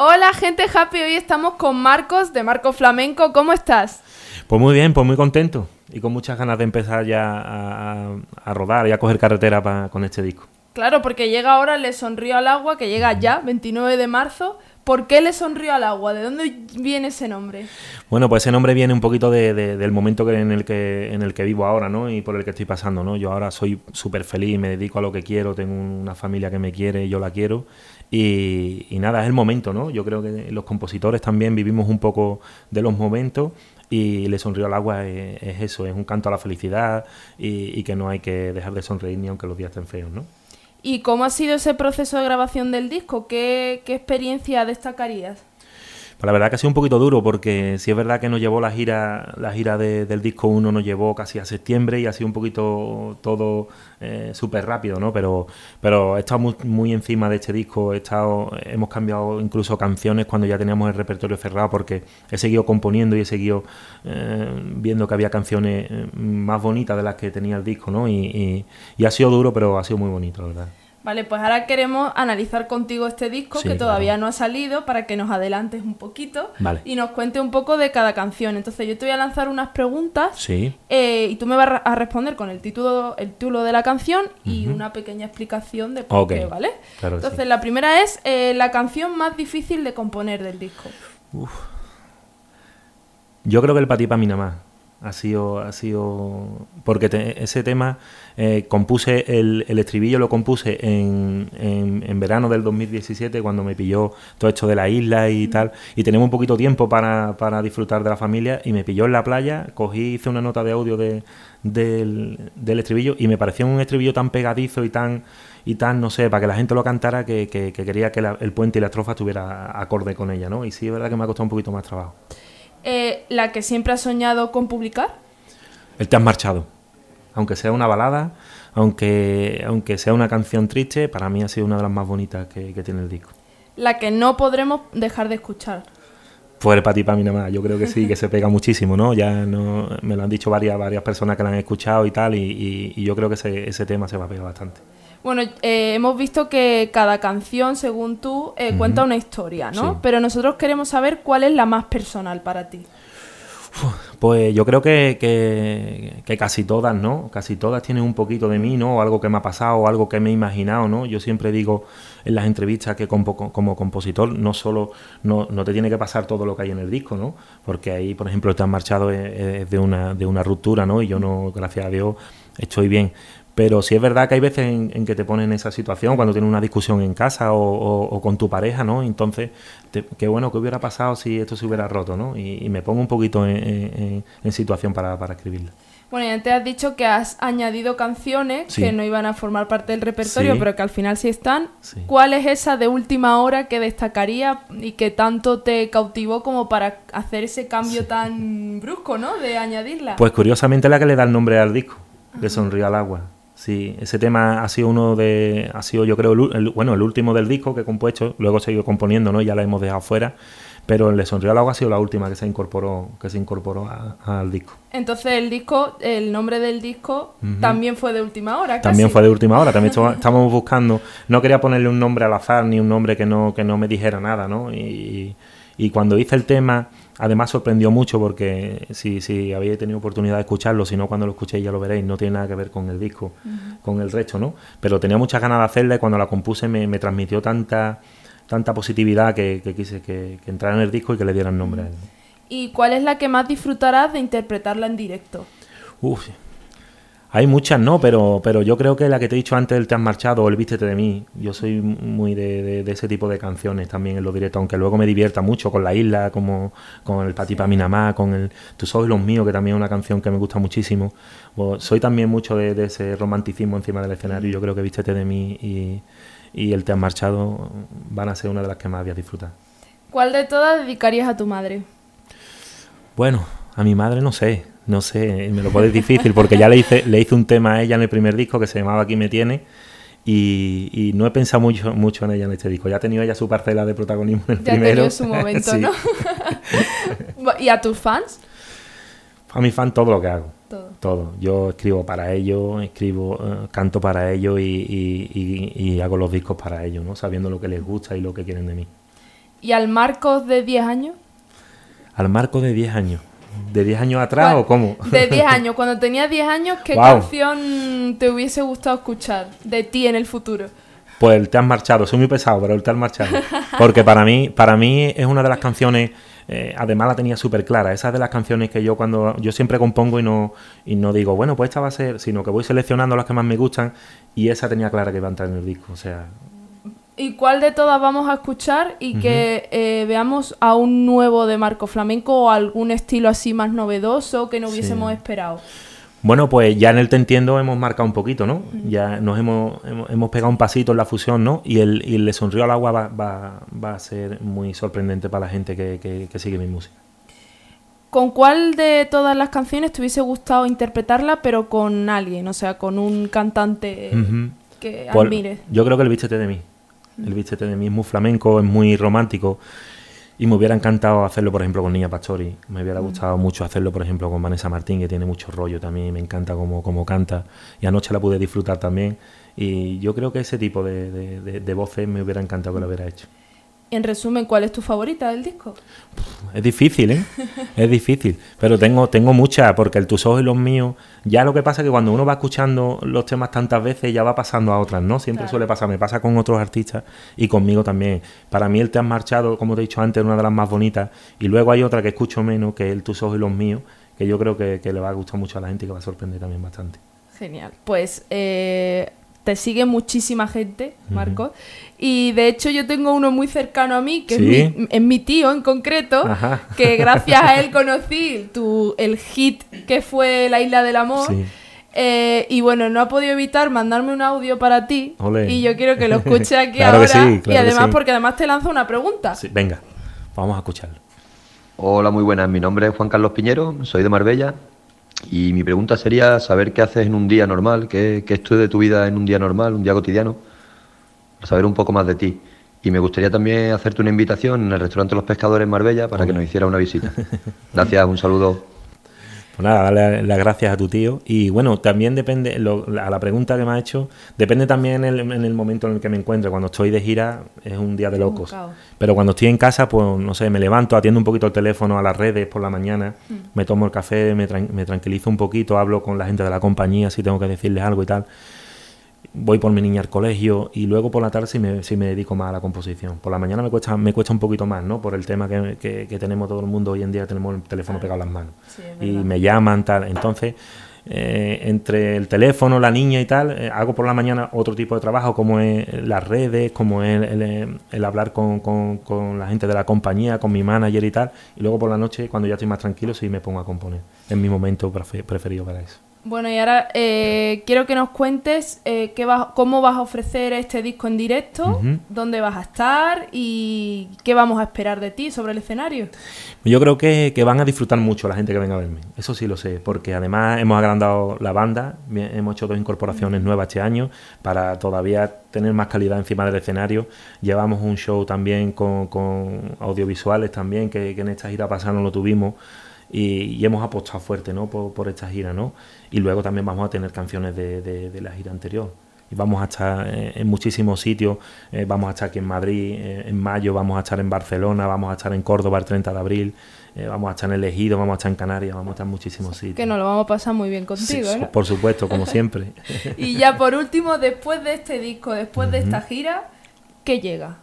Hola gente happy, hoy estamos con Marcos de Marco Flamenco, ¿cómo estás? Pues muy bien, pues muy contento y con muchas ganas de empezar ya a, rodar y a coger carretera con este disco. Claro, porque llega ahora Le Sonrío al Agua, que llega ya, 29 de marzo. ¿Por qué Le Sonrío al Agua? ¿De dónde viene ese nombre? Bueno, pues ese nombre viene un poquito del momento en, el que, en el que vivo ahora, ¿no? Y por el que estoy pasando, ¿no? Yo ahora soy súper feliz, me dedico a lo que quiero, tengo una familia que me quiere, yo la quiero. Y, nada, es el momento, ¿no? Yo creo que los compositores también vivimos un poco de los momentos y Le sonrió al agua eh, es, eso, es un canto a la felicidad y, que no hay que dejar de sonreír ni aunque los días estén feos, ¿no? ¿Y cómo ha sido ese proceso de grabación del disco? qué experiencia destacarías? Pues la verdad que ha sido un poquito duro porque si es verdad que nos llevó la gira, la gira del disco 1 nos llevó casi a septiembre y ha sido un poquito todo eh, súper rápido, ¿no? Pero, pero he estado muy, encima de este disco, estado, hemos cambiado incluso canciones cuando ya teníamos el repertorio cerrado porque he seguido componiendo y he seguido eh, viendo que había canciones eh, más bonitas de las que tenía el disco, ¿no? y ha sido duro, pero ha sido muy bonito, la verdad. Vale, pues ahora queremos analizar contigo este disco que todavía no ha salido para que nos adelantes un poquito y nos cuente un poco de cada canción. Entonces yo te voy a lanzar unas preguntas eh, y tú me vas a responder con el título, el título de la canción y una pequeña explicación de por qué, ¿vale? Entonces la primera es eh, la canción más difícil de componer del disco. Yo creo que el Patí para más. Ha sido, ha sido, porque ese tema eh, compuse, el, estribillo lo compuse en, en, verano del 2017 cuando me pilló todo esto de la isla y tal, y tenemos un poquito tiempo para, para disfrutar de la familia y me pilló en la playa, cogí, hice una nota de audio del, del, estribillo y me pareció un estribillo tan pegadizo y tan, y tan no sé, para que la gente lo cantara que, que, quería que el puente y la estrofa estuviera acorde con ella, ¿no? Y sí, es verdad que me ha costado un poquito más trabajo. Eh, la que siempre has soñado con publicar? El Te has marchado. Aunque sea una balada, aunque, aunque sea una canción triste, para mí ha sido una de las más bonitas que, tiene el disco. La que no podremos dejar de escuchar. Pues para ti, para mí nada más. Yo creo que sí, que se pega muchísimo, ¿no? Ya no, me lo han dicho varias, varias personas que la han escuchado y tal, y, yo creo que ese, ese tema se va a pegar bastante. Bueno, eh, hemos visto que cada canción, según tú, eh, cuenta una historia, ¿no? Pero nosotros queremos saber cuál es la más personal para ti. Pues yo creo que, casi todas, ¿no? Casi todas tienen un poquito de mí, ¿no? O algo que me ha pasado, algo que me he imaginado, ¿no? Yo siempre digo en las entrevistas que como, compositor no solo no, te tiene que pasar todo lo que hay en el disco, ¿no? Porque ahí, por ejemplo, están marchado eh, de, una, de una ruptura, ¿no? Y yo no, gracias a Dios, estoy bien. Pero sí es verdad que hay veces en, que te ponen en esa situación cuando tienes una discusión en casa o, con tu pareja, ¿no? Entonces, qué bueno que hubiera pasado si esto se hubiera roto, ¿no? Y, me pongo un poquito en, situación para, escribirla. Bueno, ya te has dicho que has añadido canciones que no iban a formar parte del repertorio, pero que al final sí están. ¿Cuál es esa de última hora que destacaría y que tanto te cautivó como para hacer ese cambio tan brusco, ¿no? De añadirla. Pues curiosamente la que le da el nombre al disco, de Sonríe al agua. Sí, ese tema ha sido uno de. Ha sido, yo creo, bueno, el último del disco que he compuesto. Luego he seguido componiendo, ¿no? Ya la hemos dejado fuera. Pero Le Sonrió al Agua ha sido la última que se incorporó, que se incorporó al disco. Entonces, el disco, el nombre del disco también fue de última hora. Casi. También fue de última hora. También estamos buscando. No quería ponerle un nombre al azar ni un nombre que no, que no me dijera nada, ¿no? y cuando hice el tema Además sorprendió mucho porque si, si habéis tenido oportunidad de escucharlo, si no cuando lo escuchéis ya lo veréis, no tiene nada que ver con el disco, con el resto, ¿no? Pero tenía muchas ganas de hacerla y cuando la compuse me, transmitió tanta, tanta positividad que, que quise que, que, entrara en el disco y que le dieran nombre a él. ¿Y cuál es la que más disfrutarás de interpretarla en directo? Uf, hay muchas, ¿no? Pero, pero yo creo que la que te he dicho antes, el Te has marchado o el Vístete de mí, yo soy muy de, ese tipo de canciones también en lo directo, aunque luego me divierta mucho con La Isla, como con el Patipa Minamá, con el Tú sois los míos, que también es una canción que me gusta muchísimo. soy también mucho de, ese romanticismo encima del escenario, mm. yo creo que Vístete de mí y, y el Te has marchado van a ser una de las que más voy a disfrutar. ¿Cuál de todas dedicarías a tu madre? Bueno, a mi madre no sé. No sé, eh, me lo decir difícil porque ya le hice, le hice un tema a ella en el primer disco que se llamaba Aquí me tiene. Y, no he pensado mucho, mucho en ella en este disco. Ya ha tenido ella su parcela de protagonismo en el ya primero. Ya su momento, ¿no? ¿Y a tus fans? A mi fans todo lo que hago. Todo. Yo escribo para ellos, escribo, eh, canto para ellos y, hago los discos para ellos, ¿no? Sabiendo lo que les gusta y lo que quieren de mí. ¿Y al marco de 10 años? Al marco de 10 años. ¿De 10 años atrás o cómo? De 10 años, cuando tenía 10 años, ¿qué canción te hubiese gustado escuchar de ti en el futuro? Pues el Te has marchado, soy muy pesado, pero el Te has marchado. Porque para mí, para mí es una de las canciones, eh, además la tenía súper clara, esa es de las canciones que yo cuando yo siempre compongo y no, y no digo, bueno, pues esta va a ser, sino que voy seleccionando las que más me gustan y esa tenía clara que iba a entrar en el disco. O sea, y cuál de todas vamos a escuchar y que eh, veamos a un nuevo de Marco Flamenco o algún estilo así más novedoso que no hubiésemos esperado. Bueno, pues ya en el Te Entiendo hemos marcado un poquito, ¿no? Ya nos hemos, pegado un pasito en la fusión, ¿no? Y el, Le Sonrió al Agua va, a ser muy sorprendente para la gente que, sigue mi música. ¿Con cuál de todas las canciones te hubiese gustado interpretarla, pero con alguien? O sea, con un cantante que pues, admires. Yo creo que el Vístete de mí. El bichete de mí es muy flamenco, es muy romántico. Y me hubiera encantado hacerlo, por ejemplo, con Niña Pastori. Me hubiera mm. gustado mucho hacerlo, por ejemplo, con Vanessa Martín, que tiene mucho rollo también. Me encanta cómo, canta. Y anoche la pude disfrutar también. Y yo creo que ese tipo de, de, de voces me hubiera encantado que lo hubiera hecho. En resumen, ¿cuál es tu favorita del disco? Es difícil, ¿eh? es difícil. Pero tengo, tengo muchas, porque el Tus Ojos y los Míos. Ya lo que pasa es que cuando uno va escuchando los temas tantas veces, ya va pasando a otras, ¿no? Siempre suele pasar. Me pasa con otros artistas y conmigo también. Para mí, el Te has marchado, como te he dicho antes, es una de las más bonitas. Y luego hay otra que escucho menos, que es el Tus Ojos y los Míos, que yo creo que, le va a gustar mucho a la gente y que va a sorprender también bastante. Genial. Pues eh, te sigue muchísima gente, Marco. Y de hecho yo tengo uno muy cercano a mí, que es, mi, tío en concreto, que gracias a él conocí tu, el hit que fue La Isla del Amor. Eh, y bueno, no ha podido evitar mandarme un audio para ti. Y yo quiero que lo escuche aquí ahora. y además, porque además te lanzo una pregunta. venga, vamos a escucharlo. Hola, muy buenas. Mi nombre es Juan Carlos Piñero, soy de Marbella y mi pregunta sería saber qué haces en un día normal, qué, qué es de tu vida en un día normal, un día cotidiano, para saber un poco más de ti. Y me gustaría también hacerte una invitación en el restaurante Los Pescadores en Marbella para que nos hiciera una visita. Gracias, un saludo. Pues nada, darle las gracias a tu tío. Y bueno, también depende, a la pregunta que me ha hecho, depende también en el, momento en el que me encuentre, Cuando estoy de gira es un día de locos. Pero cuando estoy en casa, pues no sé, me levanto, atiendo un poquito el teléfono a las redes por la mañana, mm. me tomo el café, me, me tranquilizo un poquito, hablo con la gente de la compañía si tengo que decirles algo y tal voy por mi niña al colegio y luego por la tarde sí me, me dedico más a la composición. Por la mañana me cuesta, me cuesta un poquito más, ¿no? Por el tema que, tenemos todo el mundo hoy en día, tenemos el teléfono pegado en las manos. y me llaman, tal. Entonces, eh, entre el teléfono, la niña y tal, eh, hago por la mañana otro tipo de trabajo, como es las redes, como es el, el, eh, hablar con, con, la gente de la compañía, con mi manager y tal. Y luego por la noche, cuando ya estoy más tranquilo, sí me pongo a componer. Es mi momento preferido para eso. Bueno, y ahora eh, quiero que nos cuentes eh, cómo vas a ofrecer este disco en directo, dónde vas a estar y qué vamos a esperar de ti sobre el escenario. Yo creo que, van a disfrutar mucho la gente que venga a verme, eso sí lo sé, porque además hemos agrandado la banda, hemos hecho dos incorporaciones nuevas este año para todavía tener más calidad encima del escenario. Llevamos un show también con, audiovisuales también, que en esta gira pasada no lo tuvimos y, hemos apostado fuerte ¿no? Por, esta gira. ¿no? Y luego también vamos a tener canciones de, la gira anterior. Y vamos a estar eh, en muchísimos sitios, eh, vamos a estar aquí en Madrid, eh, en mayo vamos a estar en Barcelona, vamos a estar en Córdoba el 30 de abril, vamos a estar en el Ejido, vamos a estar en Canarias, vamos a estar en muchísimos sitios. Que nos lo vamos a pasar muy bien contigo, Por supuesto, como siempre. y ya por último, después de este disco, después de esta gira, ¿qué llega?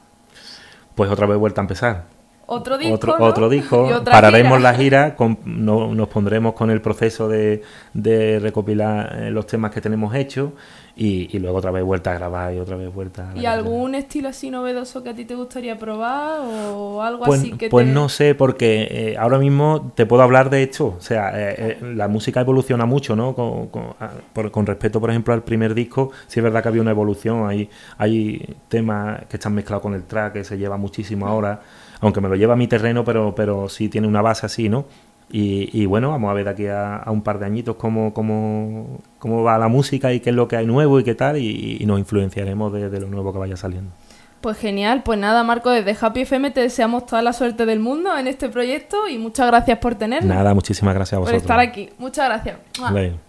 Pues otra vez vuelta a empezar otro disco, otro, disco pararemos la gira, nos pondremos con el proceso de, de recopilar eh, los temas que tenemos hechos y, y, luego otra vez vuelta a grabar y otra vez vuelta a ¿Y algún estilo así novedoso que a ti te gustaría probar o algo pues, así que Pues no sé, porque eh, ahora mismo te puedo hablar de esto. O sea, eh, la música evoluciona mucho, ¿no? Con, con, respecto, por ejemplo, al primer disco, sí es verdad que había una evolución. Hay, hay temas que están mezclados con el track, que se lleva muchísimo ahora aunque me lo lleva a mi terreno, pero, pero sí tiene una base así, ¿no? Y, bueno, vamos a ver aquí a, un par de añitos cómo, cómo, cómo, va la música y qué es lo que hay nuevo y qué tal, y, nos influenciaremos de, lo nuevo que vaya saliendo. Pues genial, pues nada, Marco, desde Happy FM te deseamos toda la suerte del mundo en este proyecto y muchas gracias por tenernos. Nada, muchísimas gracias a vosotros. Por estar aquí. Muchas gracias.